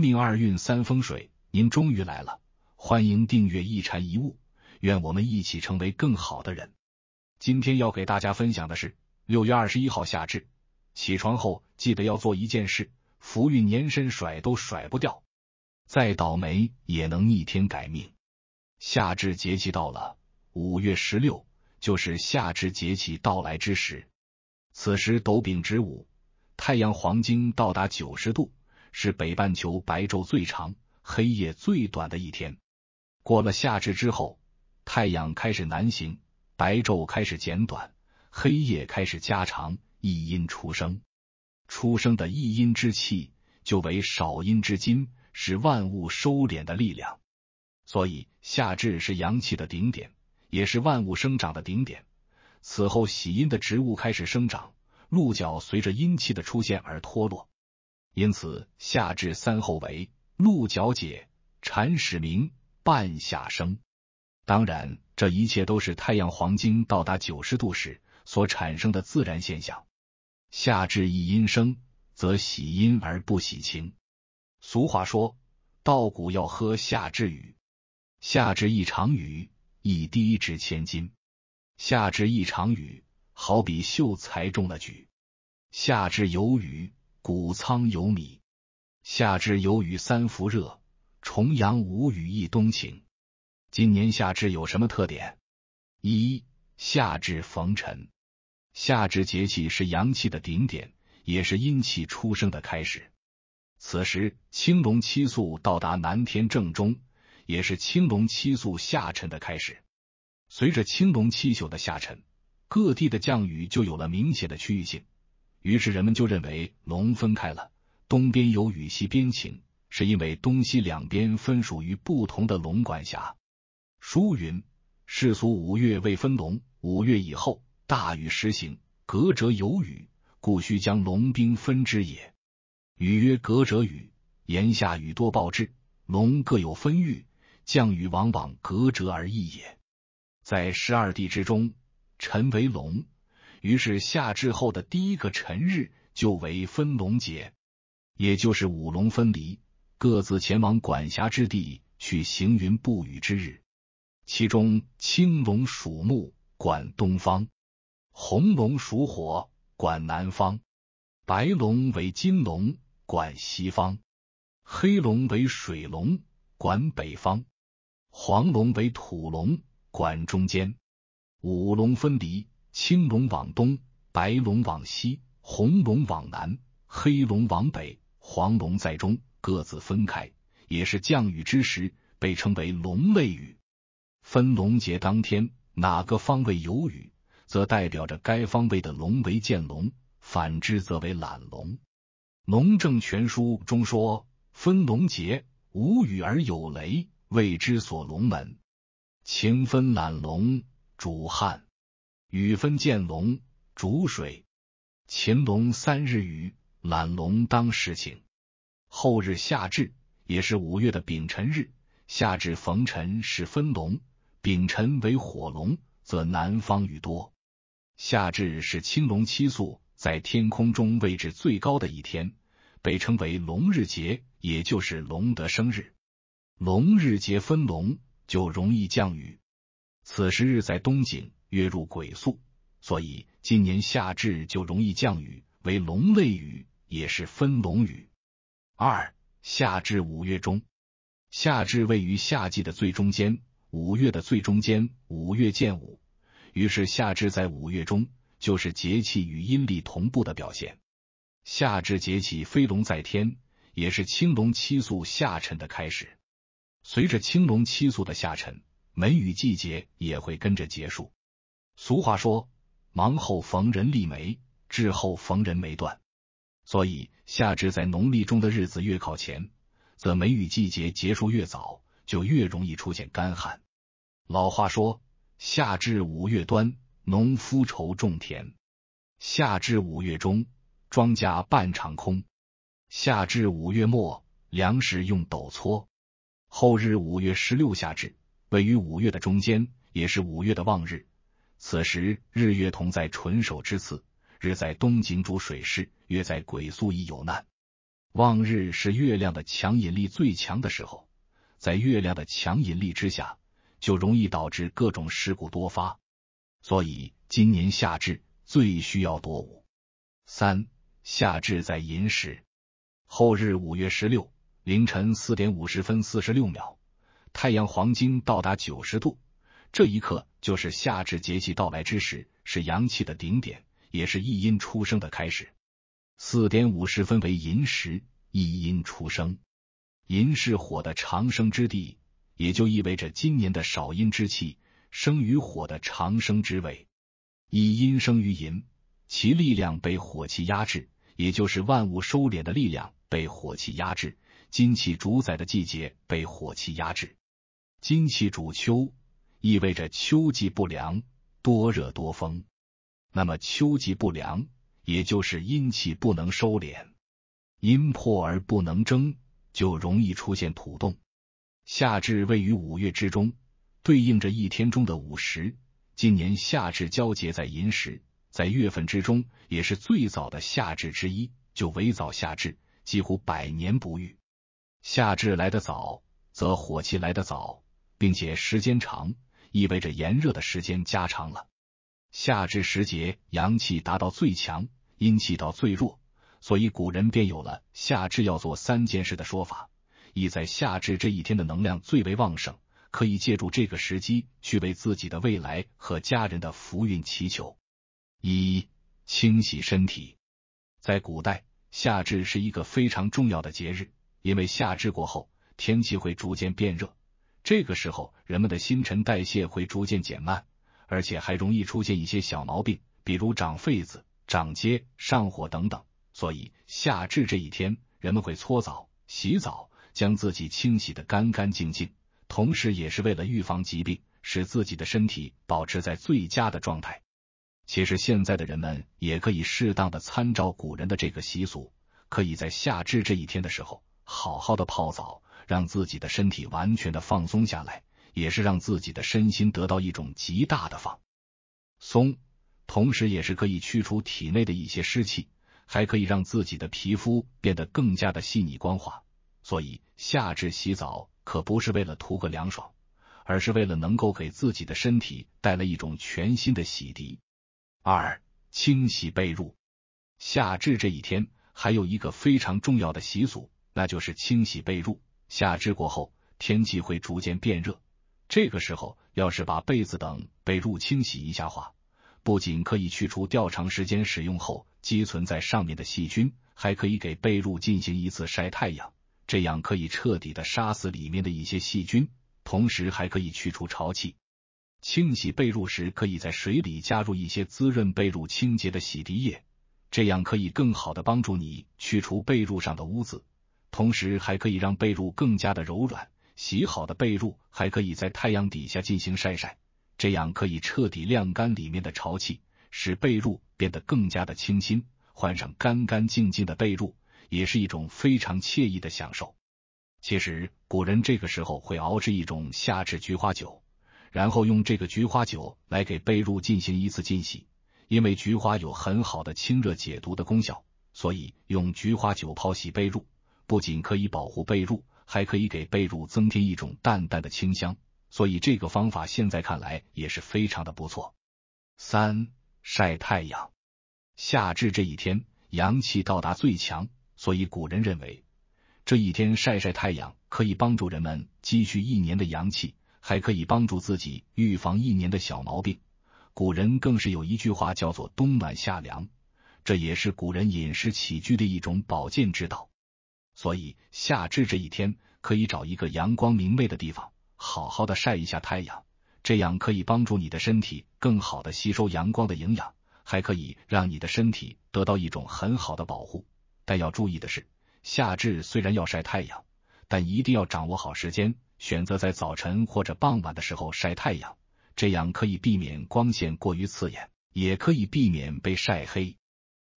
命二运三风水，您终于来了，欢迎订阅一禅一悟，愿我们一起成为更好的人。今天要给大家分享的是六月二十一号夏至，起床后记得要做一件事，福运年身甩都甩不掉，再倒霉也能逆天改命。夏至节气到了，五月十六就是夏至节气到来之时，此时斗柄直午，太阳黄金到达九十度。是北半球白昼最长、黑夜最短的一天。过了夏至之后，太阳开始南行，白昼开始减短，黑夜开始加长。一阴初生，出生的一阴之气就为少阴之金，是万物收敛的力量。所以，夏至是阳气的顶点，也是万物生长的顶点。此后，喜阴的植物开始生长，鹿角随着阴气的出现而脱落。因此，夏至三候为鹿角解、蝉始鸣、半夏生。当然，这一切都是太阳黄金到达九十度时所产生的自然现象。夏至一阴生，则喜阴而不喜晴。俗话说：“稻谷要喝夏至雨，夏至一场雨，一滴值千金；夏至一场雨，好比秀才中了举；夏至有雨。”谷仓有米，夏至有雨三伏热，重阳无雨一冬晴。今年夏至有什么特点？一夏至逢辰，夏至节气是阳气的顶点，也是阴气出生的开始。此时青龙七宿到达南天正中，也是青龙七宿下沉的开始。随着青龙七宿的下沉，各地的降雨就有了明显的区域性。于是人们就认为龙分开了，东边有雨西边晴，是因为东西两边分属于不同的龙管辖。书云：世俗五月未分龙，五月以后大雨时行，隔者有雨，故须将龙兵分之也。雨曰隔者雨，言下雨多暴至，龙各有分域，降雨往往隔者而异也。在十二地之中，辰为龙。于是夏至后的第一个辰日就为分龙节，也就是五龙分离，各自前往管辖之地去行云布雨之日。其中青龙属木，管东方；红龙属火，管南方；白龙为金龙，管西方；黑龙为水龙，管北方；黄龙为土龙，管中间。五龙分离。青龙往东，白龙往西，红龙往南，黑龙往北，黄龙在中，各自分开。也是降雨之时，被称为“龙类雨”。分龙节当天，哪个方位有雨，则代表着该方位的龙为见龙；反之则为懒龙。《龙正全书》中说：“分龙节无雨而有雷，谓之锁龙门。”晴分懒龙，主旱。雨分见龙，煮水晴龙三日雨，懒龙当时晴。后日夏至，也是五月的丙辰日。夏至逢辰是分龙，丙辰为火龙，则南方雨多。夏至是青龙七宿在天空中位置最高的一天，被称为龙日节，也就是龙的生日。龙日节分龙就容易降雨，此时日在东景。约入鬼宿，所以今年夏至就容易降雨，为龙类雨，也是分龙雨。二夏至五月中，夏至位于夏季的最中间，五月的最中间，五月见五，于是夏至在五月中，就是节气与阴历同步的表现。夏至节气飞龙在天，也是青龙七宿下沉的开始。随着青龙七宿的下沉，梅雨季节也会跟着结束。俗话说，忙后逢人立梅，至后逢人梅断。所以夏至在农历中的日子越靠前，则梅雨季节结束越早，就越容易出现干旱。老话说，夏至五月端，农夫愁种田；夏至五月中，庄稼半场空；夏至五月末，粮食用斗搓。后日五月十六，夏至位于五月的中间，也是五月的望日。此时日月同在纯守之次，日在东井主水势，月在鬼宿已有难。望日是月亮的强引力最强的时候，在月亮的强引力之下，就容易导致各种事故多发。所以今年夏至最需要多午三。夏至在寅时后日五月十六凌晨四点五十分四十六秒，太阳黄金到达九十度。这一刻就是夏至节气到来之时，是阳气的顶点，也是一阴出生的开始。四点五十分为寅时，一阴出生。寅是火的长生之地，也就意味着今年的少阴之气生于火的长生之位。一阴生于寅，其力量被火气压制，也就是万物收敛的力量被火气压制。金气主宰的季节被火气压制，金气主秋。意味着秋季不良，多热多风。那么秋季不良，也就是阴气不能收敛，阴破而不能争，就容易出现土动。夏至位于五月之中，对应着一天中的午时。今年夏至交接在寅时，在月份之中也是最早的夏至之一，就为早夏至，几乎百年不遇。夏至来得早，则火气来得早，并且时间长。意味着炎热的时间加长了。夏至时节，阳气达到最强，阴气到最弱，所以古人便有了夏至要做三件事的说法，意在夏至这一天的能量最为旺盛，可以借助这个时机去为自己的未来和家人的福运祈求。一、清洗身体。在古代，夏至是一个非常重要的节日，因为夏至过后，天气会逐渐变热。这个时候，人们的新陈代谢会逐渐减慢，而且还容易出现一些小毛病，比如长痱子、长疖、上火等等。所以，夏至这一天，人们会搓澡、洗澡，将自己清洗的干干净净，同时也是为了预防疾病，使自己的身体保持在最佳的状态。其实，现在的人们也可以适当的参照古人的这个习俗，可以在夏至这一天的时候，好好的泡澡。让自己的身体完全的放松下来，也是让自己的身心得到一种极大的放松，同时也是可以去除体内的一些湿气，还可以让自己的皮肤变得更加的细腻光滑。所以夏至洗澡可不是为了图个凉爽，而是为了能够给自己的身体带来一种全新的洗涤。二、清洗被褥。夏至这一天还有一个非常重要的习俗，那就是清洗被褥。夏至过后，天气会逐渐变热。这个时候，要是把被子等被褥清洗一下话，不仅可以去除较长时间使用后积存在上面的细菌，还可以给被褥进行一次晒太阳，这样可以彻底的杀死里面的一些细菌，同时还可以去除潮气。清洗被褥时，可以在水里加入一些滋润被褥清洁的洗涤液，这样可以更好的帮助你去除被褥上的污渍。同时还可以让被褥更加的柔软。洗好的被褥还可以在太阳底下进行晒晒，这样可以彻底晾干里面的潮气，使被褥变得更加的清新。换上干干净净的被褥，也是一种非常惬意的享受。其实古人这个时候会熬制一种夏至菊花酒，然后用这个菊花酒来给被褥进行一次浸洗。因为菊花有很好的清热解毒的功效，所以用菊花酒泡洗被褥。不仅可以保护被褥，还可以给被褥增添一种淡淡的清香，所以这个方法现在看来也是非常的不错。三晒太阳，夏至这一天阳气到达最强，所以古人认为这一天晒晒太阳可以帮助人们积蓄一年的阳气，还可以帮助自己预防一年的小毛病。古人更是有一句话叫做“冬暖夏凉”，这也是古人饮食起居的一种保健之道。所以夏至这一天，可以找一个阳光明媚的地方，好好的晒一下太阳。这样可以帮助你的身体更好的吸收阳光的营养，还可以让你的身体得到一种很好的保护。但要注意的是，夏至虽然要晒太阳，但一定要掌握好时间，选择在早晨或者傍晚的时候晒太阳，这样可以避免光线过于刺眼，也可以避免被晒黑。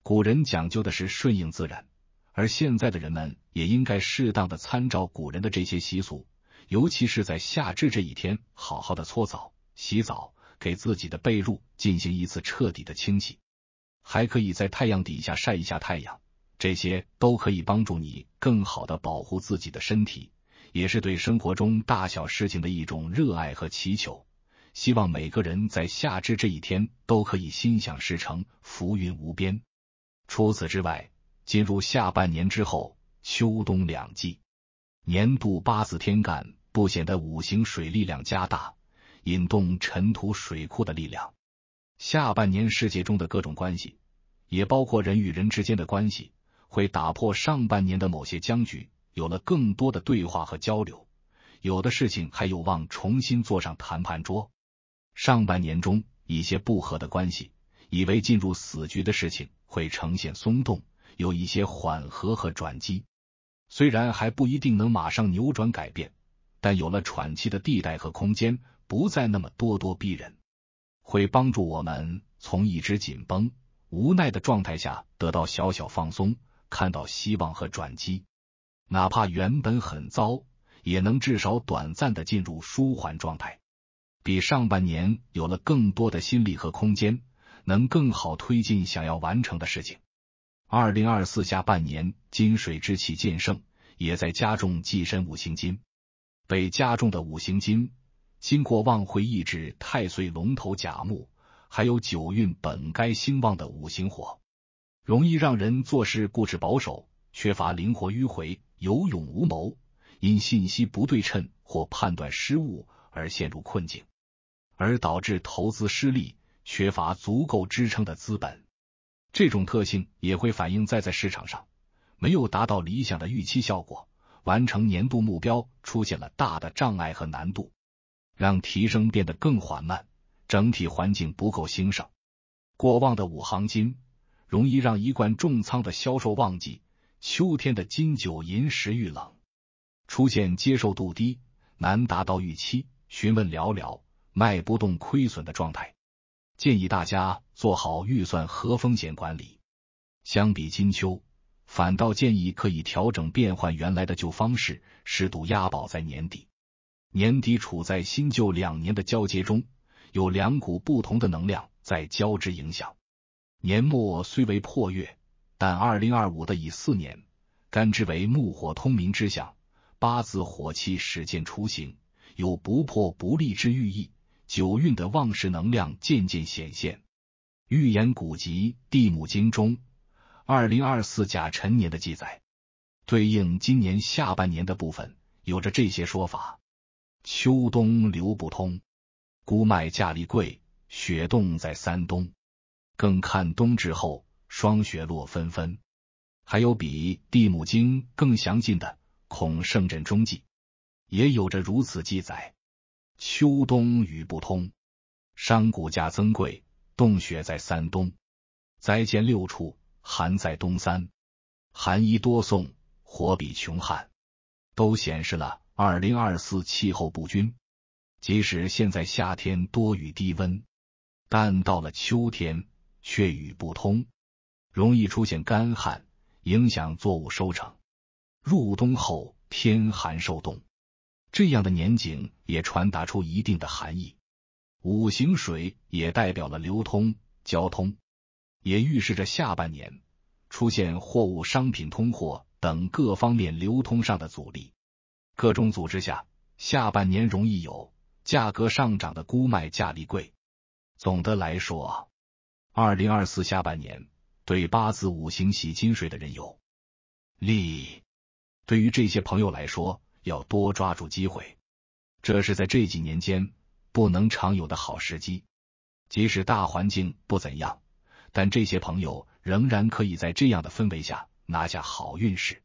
古人讲究的是顺应自然。而现在的人们也应该适当的参照古人的这些习俗，尤其是在夏至这一天，好好的搓澡、洗澡，给自己的被褥进行一次彻底的清洗，还可以在太阳底下晒一下太阳，这些都可以帮助你更好的保护自己的身体，也是对生活中大小事情的一种热爱和祈求。希望每个人在夏至这一天都可以心想事成、浮云无边。除此之外，进入下半年之后，秋冬两季，年度八字天干不显得五行水力量加大，引动尘土水库的力量。下半年世界中的各种关系，也包括人与人之间的关系，会打破上半年的某些僵局，有了更多的对话和交流。有的事情还有望重新坐上谈判桌。上半年中一些不和的关系，以为进入死局的事情，会呈现松动。有一些缓和和转机，虽然还不一定能马上扭转改变，但有了喘气的地带和空间，不再那么咄咄逼人，会帮助我们从一直紧绷、无奈的状态下得到小小放松，看到希望和转机。哪怕原本很糟，也能至少短暂的进入舒缓状态，比上半年有了更多的心理和空间，能更好推进想要完成的事情。二零二四下半年，金水之气渐盛，也在加重寄身五行金。被加重的五行金，经过旺会抑制太岁龙头甲木，还有九运本该兴旺的五行火，容易让人做事固执保守，缺乏灵活迂回，有勇无谋，因信息不对称或判断失误而陷入困境，而导致投资失利，缺乏足够支撑的资本。这种特性也会反映在在市场上，没有达到理想的预期效果，完成年度目标出现了大的障碍和难度，让提升变得更缓慢，整体环境不够兴盛。过旺的五行金，容易让一贯重仓的销售旺季秋天的金九银十遇冷，出现接受度低、难达到预期、询问寥寥、卖不动、亏损的状态。建议大家做好预算和风险管理。相比金秋，反倒建议可以调整变换原来的旧方式，适度押宝在年底。年底处在新旧两年的交接中，有两股不同的能量在交织影响。年末虽为破月，但二零二五的乙巳年，干支为木火通明之象，八字火气始见雏形，有不破不立之寓意。九运的旺势能量渐渐显现，预言古籍《地母经》中二零二四甲辰年的记载，对应今年下半年的部分，有着这些说法：秋冬流不通，孤麦价力贵，雪冻在三冬。更看冬至后，霜雪落纷纷。还有比《地母经》更详尽的《孔圣镇中记》，也有着如此记载。秋冬雨不通，山谷价增贵，冻雪在三冬，灾兼六处寒在东三，寒衣多送，火比穷寒，都显示了二零二四气候不均。即使现在夏天多雨低温，但到了秋天却雨不通，容易出现干旱，影响作物收成。入冬后天寒受冻。这样的年景也传达出一定的含义，五行水也代表了流通、交通，也预示着下半年出现货物、商品、通货等各方面流通上的阻力。各种组织下，下半年容易有价格上涨的估卖价力贵。总的来说，二零二四下半年对八字五行喜金水的人有利。对于这些朋友来说。要多抓住机会，这是在这几年间不能常有的好时机。即使大环境不怎样，但这些朋友仍然可以在这样的氛围下拿下好运势。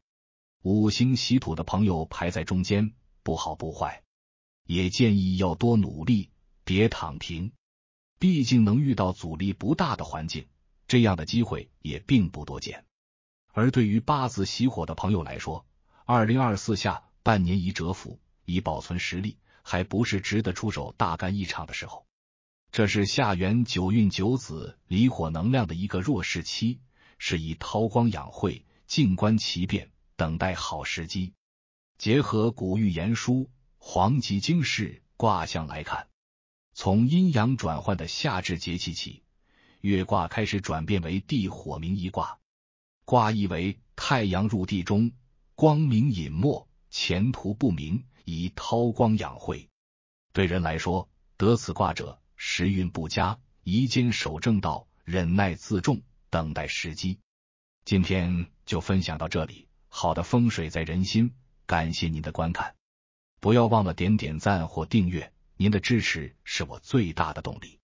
五行喜土的朋友排在中间，不好不坏。也建议要多努力，别躺平。毕竟能遇到阻力不大的环境，这样的机会也并不多见。而对于八字喜火的朋友来说，二零二四下。半年一蛰伏，以保存实力，还不是值得出手大干一场的时候。这是夏元九运九子离火能量的一个弱势期，是以韬光养晦、静观其变，等待好时机。结合古玉言书、黄极经世卦象来看，从阴阳转换的夏至节气起，月卦开始转变为地火明一卦，卦意为太阳入地中，光明隐没。前途不明，宜韬光养晦。对人来说，得此卦者时运不佳，宜坚守正道，忍耐自重，等待时机。今天就分享到这里。好的风水在人心，感谢您的观看。不要忘了点点赞或订阅，您的支持是我最大的动力。